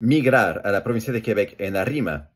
migrar a la provincia de Quebec en ARIMA?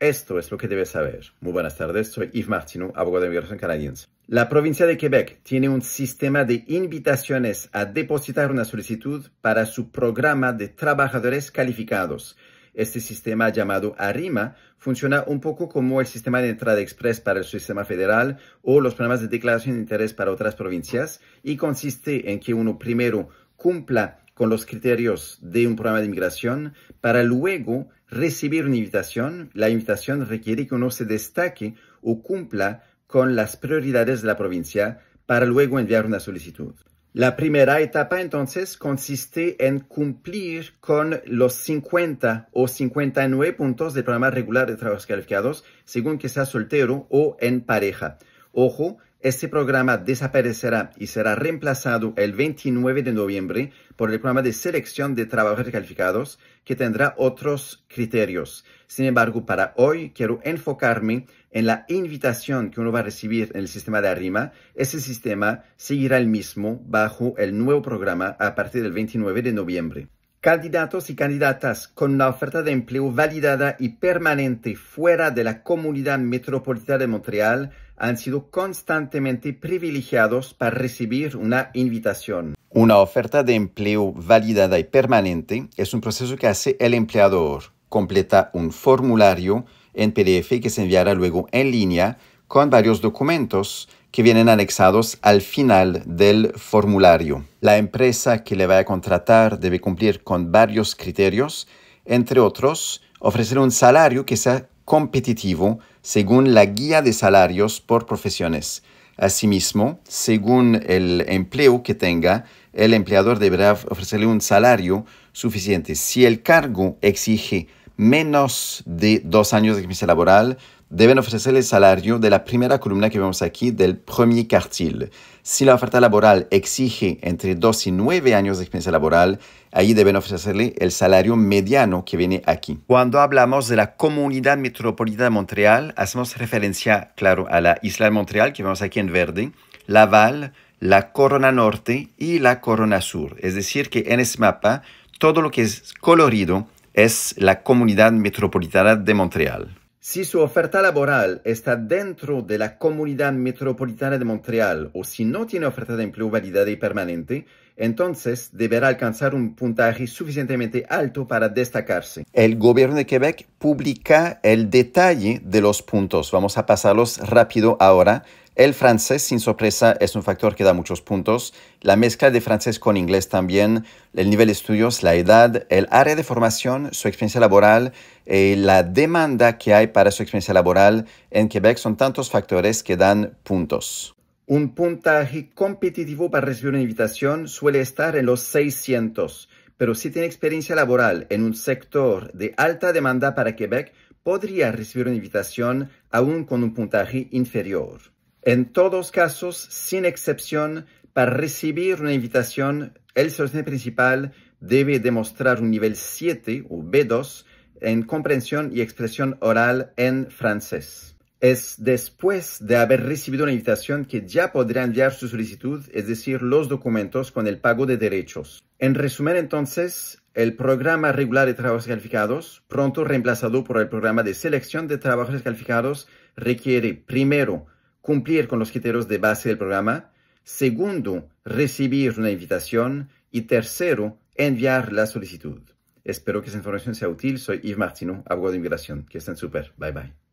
Esto es lo que debes saber. Muy buenas tardes, soy Yves Martino, abogado de migración canadiense. La provincia de Quebec tiene un sistema de invitaciones a depositar una solicitud para su programa de trabajadores calificados. Este sistema llamado ARIMA funciona un poco como el sistema de entrada express para el sistema federal o los programas de declaración de interés para otras provincias y consiste en que uno primero cumpla con los criterios de un programa de inmigración para luego recibir una invitación. La invitación requiere que uno se destaque o cumpla con las prioridades de la provincia para luego enviar una solicitud. La primera etapa entonces consiste en cumplir con los 50 o 59 puntos del programa regular de trabajos calificados según que sea soltero o en pareja. Ojo, este programa desaparecerá y será reemplazado el 29 de noviembre por el programa de selección de trabajadores calificados que tendrá otros criterios. Sin embargo, para hoy quiero enfocarme en la invitación que uno va a recibir en el sistema de arrima. Ese sistema seguirá el mismo bajo el nuevo programa a partir del 29 de noviembre. Candidatos y candidatas con una oferta de empleo validada y permanente fuera de la comunidad metropolitana de Montreal han sido constantemente privilegiados para recibir una invitación. Una oferta de empleo validada y permanente es un proceso que hace el empleador. Completa un formulario en PDF que se enviará luego en línea con varios documentos que vienen anexados al final del formulario. La empresa que le va a contratar debe cumplir con varios criterios, entre otros, ofrecer un salario que sea competitivo según la guía de salarios por profesiones. Asimismo, según el empleo que tenga, el empleador deberá ofrecerle un salario suficiente. Si el cargo exige menos de dos años de experiencia laboral, deben ofrecer el salario de la primera columna que vemos aquí del primer cartil. Si la oferta laboral exige entre 2 y 9 años de experiencia laboral, ahí deben ofrecerle el salario mediano que viene aquí. Cuando hablamos de la comunidad metropolitana de Montreal, hacemos referencia, claro, a la isla de Montreal que vemos aquí en verde, Laval, la Corona Norte y la Corona Sur. Es decir, que en ese mapa todo lo que es colorido es la comunidad metropolitana de Montreal. Si su oferta laboral está dentro de la comunidad metropolitana de Montreal o si no tiene oferta de empleo validada y permanente, entonces deberá alcanzar un puntaje suficientemente alto para destacarse. El gobierno de Quebec publica el detalle de los puntos. Vamos a pasarlos rápido ahora. El francés, sin sorpresa, es un factor que da muchos puntos. La mezcla de francés con inglés también, el nivel de estudios, la edad, el área de formación, su experiencia laboral, y eh, la demanda que hay para su experiencia laboral en Quebec son tantos factores que dan puntos. Un puntaje competitivo para recibir una invitación suele estar en los 600, pero si tiene experiencia laboral en un sector de alta demanda para Quebec, podría recibir una invitación aún con un puntaje inferior en todos casos, sin excepción, para recibir una invitación, el solicitante principal debe demostrar un nivel 7 o B2 en comprensión y expresión oral en francés. Es después de haber recibido una invitación que ya podrá enviar su solicitud, es decir, los documentos con el pago de derechos. En resumen, entonces, el programa regular de trabajos calificados, pronto reemplazado por el programa de selección de trabajos calificados, requiere primero cumplir con los criterios de base del programa. Segundo, recibir una invitación. Y tercero, enviar la solicitud. Espero que esa información sea útil. Soy Yves Martino, abogado de inmigración. Que estén súper. Bye bye.